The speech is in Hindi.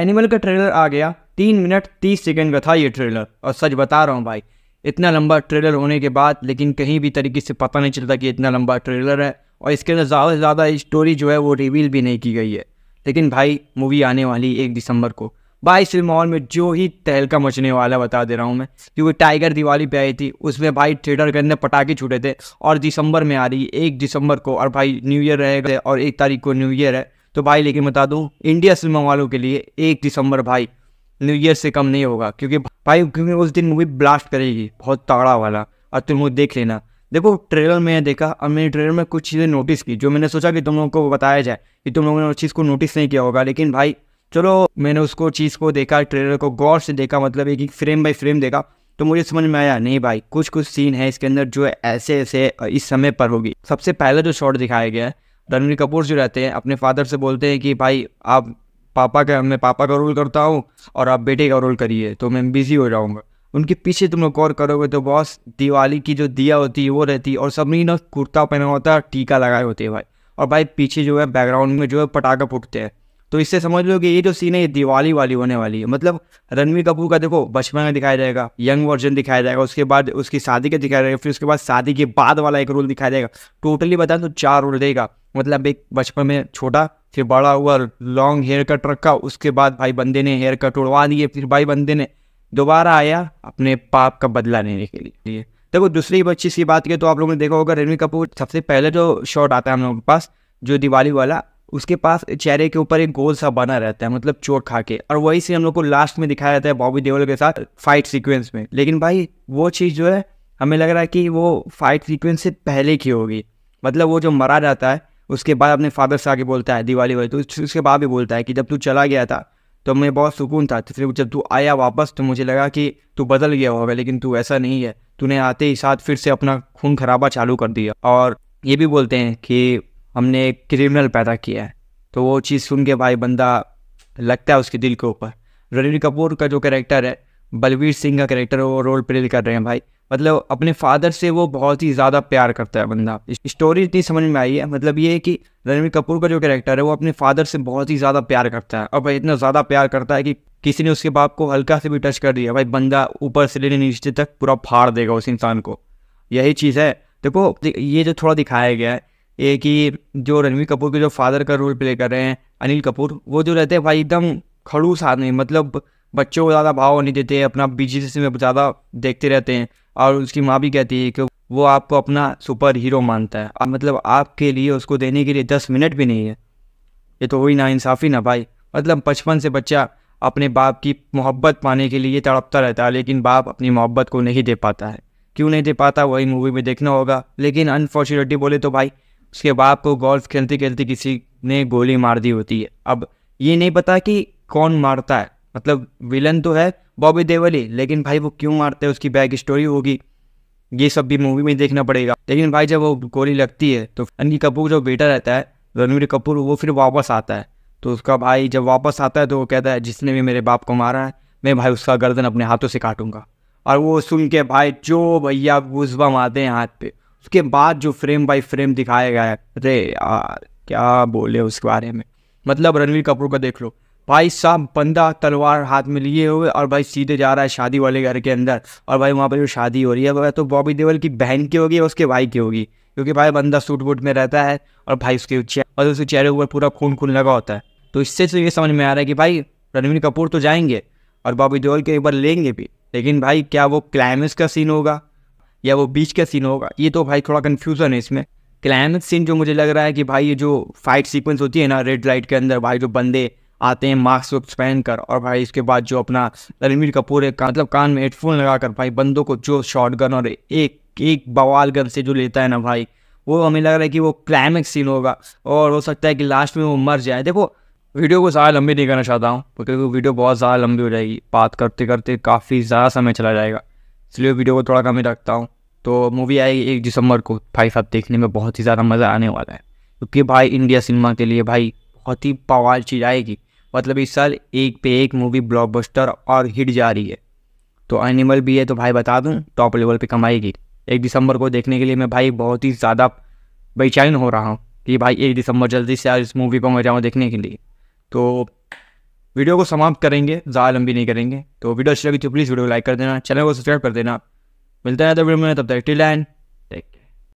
एनिमल का ट्रेलर आ गया तीन मिनट तीस सेकेंड का था ये ट्रेलर और सच बता रहा हूँ भाई इतना लंबा ट्रेलर होने के बाद लेकिन कहीं भी तरीके से पता नहीं चलता कि इतना लंबा ट्रेलर है और इसके अंदर ज़्यादा से ज़्यादा स्टोरी जो है वो रिवील भी नहीं की गई है लेकिन भाई मूवी आने वाली एक दिसंबर को भाई सिनेमा हॉल में जो ही तहलका मचने वाला बता दे रहा हूँ मैं क्योंकि टाइगर दिवाली पे आई थी उसमें भाई थिएटर के अंदर पटाखे छूटे थे और दिसंबर में आ रही है एक दिसंबर को और भाई न्यू ईयर रहेगा और एक तारीख को न्यू ईयर है तो भाई लेकिन बता दूँ इंडिया सिनेमा वालों के लिए एक दिसंबर भाई न्यू ईयर से कम नहीं होगा क्योंकि भाई क्योंकि उस दिन मूवी ब्लास्ट करेगी बहुत तगड़ा वाला और तुम लोग देख लेना देखो ट्रेलर मैंने देखा और मैंने ट्रेलर में कुछ चीज़ें नोटिस की जो मैंने सोचा कि तुम लोगों को बताया जाए कि तुम लोगों ने उस चीज़ को नोटिस नहीं किया होगा लेकिन भाई चलो मैंने उसको चीज़ को देखा ट्रेलर को गौर से देखा मतलब एक फ्रेम बाई फ्रेम देखा तो मुझे समझ में आया नहीं भाई कुछ कुछ सीन है इसके अंदर जो ऐसे ऐसे इस समय पर होगी सबसे पहले जो शॉट दिखाया गया है रणवीर कपूर जो रहते हैं अपने फादर से बोलते हैं कि भाई आप पापा का मैं पापा का रोल करता हूँ और आप बेटे का रोल करिए तो मैं बिज़ी हो जाऊँगा उनके पीछे तुम लोग गौर करोगे तो बॉस दिवाली की जो दिया होती है वो रहती है और सब ने ना कुर्ता पहना होता है टीका लगाए होते हैं भाई और भाई पीछे जो है बैकग्राउंड में जो है पटाखा फूटते हैं तो इससे समझ लो कि ये जो सीन है ये दिवाली वाली होने वाली है मतलब रणवीर कपूर का देखो बचपन में दिखाया जाएगा यंग वर्जन दिखाया जाएगा उसके बाद उसकी शादी का दिखाया जाएगा फिर उसके बाद शादी के बाद वाला एक रोल दिखाया जाएगा टोटली बताएं तो चार रोल देगा मतलब एक बचपन में छोटा फिर बड़ा हुआ लॉन्ग हेयर कट रखा उसके बाद भाई बंदे ने हेयर कट उड़वा दिए फिर भाई बंदे ने दोबारा आया अपने पाप का बदला लेने के लिए देखो दूसरी बच्ची सी बात की तो आप लोगों ने देखा होगा रणवीर कपूर सबसे पहले जो शॉट आता है हम लोगों के पास जो दिवाली वाला उसके पास चेहरे के ऊपर एक गोल सा बना रहता है मतलब चोट खा के और वही से हम लोग को लास्ट में दिखाया जाता है बॉबी देओल के साथ फाइट सीक्वेंस में लेकिन भाई वो चीज़ जो है हमें लग रहा है कि वो फाइट सीक्वेंस से पहले की होगी मतलब वो जो मरा जाता है उसके बाद अपने फादर से आगे बोलता है दिवाली वाली तो उसके बाद भी बोलता है कि जब तू चला गया था तो मैं बहुत सुकून था तो फिर जब तू आया वापस तो मुझे लगा कि तू बदल गया होगा लेकिन तू ऐसा नहीं है तूने आते ही साथ फिर से अपना खून खराबा चालू कर दिया और ये भी बोलते हैं कि हमने एक क्रिमिनल पैदा किया है तो वो चीज़ सुन के भाई बंदा लगता है उसके दिल के ऊपर रणवीर कपूर का जो करेक्टर है बलवीर सिंह का करेक्टर वो रोल प्ले कर रहे हैं भाई मतलब अपने फादर से वो बहुत ही ज़्यादा प्यार करता है बंदा स्टोरी इतनी समझ में आई है मतलब ये है कि रणवीर कपूर का जो कैरेक्टर है वो अपने फादर से बहुत ही ज़्यादा प्यार करता है और भाई इतना ज़्यादा प्यार करता है कि किसी ने उसके बाप को हल्का से भी टच कर दिया भाई बंदा ऊपर से लेने नीचे तक पूरा फाड़ देगा उस इंसान को यही चीज़ है देखो ये जो थोड़ा दिखाया गया है ये कि जो रणवीर कपूर के जो फादर का रोल प्ले कर रहे हैं अनिल कपूर वो जो रहते हैं भाई एकदम खड़ूस आदमी मतलब बच्चों को ज़्यादा भाव नहीं देते अपना बिजनेस में ज़्यादा देखते रहते हैं और उसकी माँ भी कहती है कि वो आपको अपना सुपर हीरो मानता है मतलब आपके लिए उसको देने के लिए दस मिनट भी नहीं है ये तो वही ना इंसाफ़ी ना भाई मतलब बचपन से बच्चा अपने बाप की मोहब्बत पाने के लिए तड़पता रहता है लेकिन बाप अपनी मोहब्बत को नहीं दे पाता है क्यों नहीं दे पाता वही मूवी में देखना होगा लेकिन अनफॉर्चुनेटली बोले तो भाई उसके बाप को गोल्फ खेलते खेलते किसी ने गोली मार दी होती है अब ये नहीं पता कि कौन मारता है मतलब विलन तो है बॉबी देवली लेकिन भाई वो क्यों मारते हैं उसकी बैक स्टोरी होगी ये सब भी मूवी में देखना पड़ेगा लेकिन भाई जब वो गोली लगती है तो अनिल कपूर जो बेटा रहता है रणवीर कपूर वो फिर वापस आता है तो उसका भाई जब वापस आता है तो वो कहता है जिसने भी मेरे बाप को मारा है मैं भाई उसका गर्दन अपने हाथों से काटूंगा और वो सुन के भाई जो भैया गुजबा मारते हैं हाथ पे उसके बाद जो फ्रेम बाई फ्रेम दिखाया गया है अरे यार क्या बोले उसके बारे में मतलब रणवीर कपूर का देख लो भाई साहब बंदा तलवार हाथ में लिए हुए और भाई सीधे जा रहा है शादी वाले घर के अंदर और भाई वहाँ पर जो शादी हो रही है वह तो बॉबी देवल की बहन की होगी और उसके भाई की होगी क्योंकि भाई बंदा सूट वूट में रहता है और भाई उसके चेहरे और उसके चेहरे ऊपर पूरा खून खून लगा होता है तो इससे तो ये समझ में आ रहा है कि भाई रणवीर कपूर तो जाएंगे और बॉबी देवल के एक बार लेंगे भी लेकिन भाई क्या वो क्लाइमेक्स का सीन होगा या वो बीच का सीन होगा ये तो भाई थोड़ा कन्फ्यूज़न है इसमें क्लाइमेक्स सीन जो मुझे लग रहा है कि भाई ये जो फाइट सीक्वेंस होती है ना रेड लाइट के अंदर भाई जो बंदे आते हैं मास्क वक्स पहन कर और भाई इसके बाद जो अपना रणवीर कपूर है मतलब कान में हेडफोन लगाकर भाई बंदों को जो शॉर्ट गन और एक एक बवाल गन से जो लेता है ना भाई वो हमें लग रहा है कि वो क्लाइमैक्स सीन होगा और हो सकता है कि लास्ट में वो मर जाए देखो वीडियो को ज़्यादा लंबी नहीं करना चाहता हूँ क्योंकि वीडियो बहुत ज़्यादा लंबी हो जाएगी बात करते करते काफ़ी ज़्यादा समय चला जाएगा इसलिए वीडियो को थोड़ा कम ही रखता हूँ तो मूवी आएगी एक दिसंबर को भाई साहब देखने में बहुत ही ज़्यादा मज़ा आने वाला है क्योंकि भाई इंडिया सिनेमा के लिए भाई बहुत ही पवाल चीज़ आएगी मतलब इस साल एक पे एक मूवी ब्लॉकबस्टर और हिट जा रही है तो एनिमल भी है तो भाई बता दूँ टॉप लेवल पे कमाएगी एक दिसंबर को देखने के लिए मैं भाई बहुत ही ज़्यादा बेचैन हो रहा हूँ कि भाई एक दिसंबर जल्दी से आज इस मूवी को मैं जाऊँ देखने के लिए तो वीडियो को समाप्त करेंगे ज़्यादा लंबी नहीं करेंगे तो वीडियो अच्छी लगी तो प्लीज़ वीडियो को लाइक कर देना चैनल को सब्सक्राइब कर देना मिलता है तो वीडियो में तब तक टिल एंड